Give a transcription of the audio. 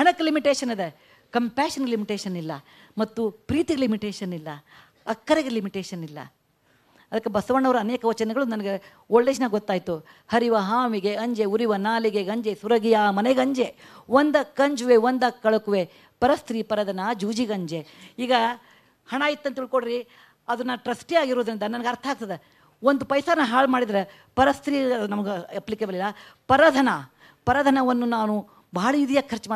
ಹಣಕ್ಕೆ ಲಿಮಿಟೇಷನ್ ಇದೆ compassion limitation ಇಲ್ಲ ಮತ್ತು ಪ್ರೀತಿಗೆ ಲಿಮಿಟೇಷನ್ ಇಲ್ಲ ಅಕ್ಕರೆಗೆ ಲಿಮಿಟೇಷನ್ ಇಲ್ಲ ಅದಕ್ಕೆ ಬಸವಣ್ಣವರ ಅನೇಕ ವಚನಗಳು ನನಗೆ ಒಳ್ಳೆಯನ ಗೊತ್ತಾಯಿತು ಹರಿವ ಹಾವಿಗೆ ಅಂಜೆ ಉರಿವ ನಾಲಿಗೆ ಗಂಜೆ ಸುರಗಿಯ ಮನೆ ಗಂಜೆ ಒಂದ ಕಂಜುವೆ ಒಂದ ಕಳಕುವೆ ಪರಸ್ತ್ರೀ ಪರದನ ಗಂಜೆ ಈಗ ಹಣ ಇತ್ತಂತ ತಿಳ್ಕೊಡ್ರಿ ಅದನ್ನು ಟ್ರಸ್ಟಿ ಆಗಿರೋದ್ರಿಂದ ನನಗೆ ಅರ್ಥ ಆಗ್ತದೆ ಒಂದು ಪೈಸಾನ ಹಾಳು ಮಾಡಿದರೆ ಪರಸ್ತ್ರೀ ನಮಗೆ ಅಪ್ಲಿಕೇಬಲ್ ಇಲ್ಲ ಪರಧನ ಪರಧನವನ್ನು ನಾನು ಭಾಳ ಇದೆಯಾಗಿ ಖರ್ಚು ಮಾಡಿ